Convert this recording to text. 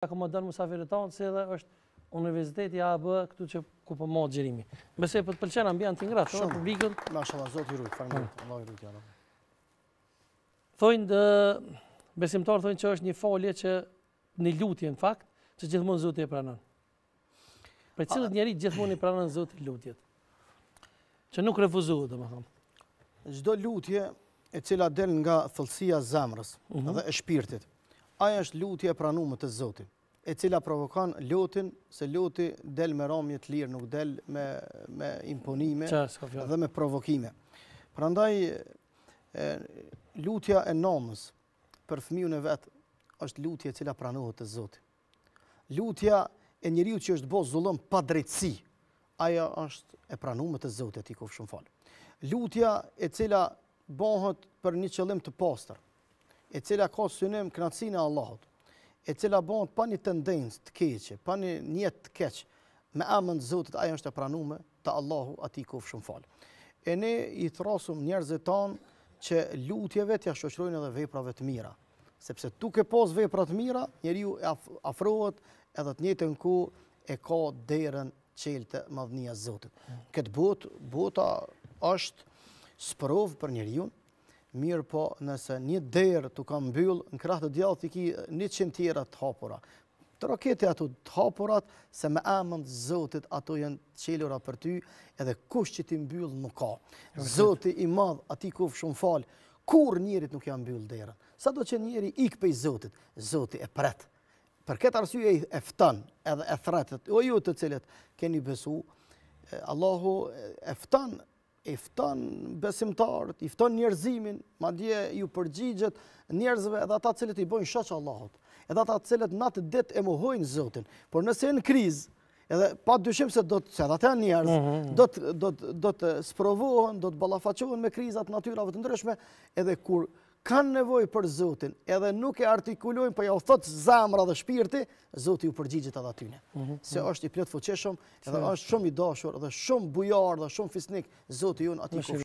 akomodon musafirët tonë se edhe është universiteti AB këtu që ku po mot xhirimi. Mbesë po të pëlqen ambient i ngrohtë për publikun. Mashallah zoti ruaj, falem. Allahu ruaj jallah. Thonë dhe besimtar thonë që është një folje që në lutje në fakt, që gjithmonë zoti e pranon. Për cilët njerit gjithmonë i pranon zoti lutjet. Që nuk refuzohet, domethënë. Çdo lutje e cila del nga thellësia e zemrës mhm. dhe e shpirtit, Aja është luti e pranumë të zotit, e cila provokan lutin, se luti del me ramje të lirë, nuk del me, me imponime dhe me provokime. Pra ndaj, lutja e nomës për thmiu në vetë është lutja e cila pranohet të zotit. Lutja e njëriu që është bo pa drejtësi, aja është e pranume të zotit i kofë shumë falë. Lutja e cila bohët për një qëllim të postër, e cila ka synim kënatësin e Allahot, e cila bëndë pa një tendencë të keqe, pa një njetë të keq, me amën të Zotit, ajo është e pranume, të Allahu ati kofë shumë falë. E ne i thrasum njerëzit tanë që lutjeve të jashqoqrojnë edhe veprave të mira, sepse tuke pos vepra të mira, njeriu ju e afrohet edhe të njetën ku e ka derën qelë të e Zotit. Mm. Këtë botë, bota është sprovë për njeriu, mirë po nëse një derë të kam byllë, në kratë të djallë të ki një qimë tjera të hapura. Të rakete ato të hapurat, se me amën zotit ato jenë qelura për ty, edhe kush që ti mbyllë nuk ka. Zotit i madhë ati kufë shumë falë, kur njerit nuk janë byllë derën? Sa do që njeri ikë pej zotit? Zotit e pretë. Për këtë arsye e fëtanë edhe e thretët, o ju të cilët keni besu, Allahu e fëtanë, i fton besimtarët, i fton njerëzimin, ma dje ju përgjigjet njerëzve edhe ata cilët i bojnë shoqë Allahot, edhe ata cilët natë atë e muhojnë zotin, por nëse e në kriz, edhe pa dyshim se do të që edhe ata njerëz, mhm. do të sprovohen, do të balafachohen me krizat natyrave të ndryshme, edhe kur kanë nevoj për Zotin, edhe nuk e artikulojnë, për po ja u thot zamra dhe shpirti, Zotin ju përgjigjit edhe atyne. Mhm, Se mhm. është i pletë fuqeshëm, edhe është shumë i dashur, edhe shumë bujar dhe shumë fisnik, Zotin ju në ati kushë.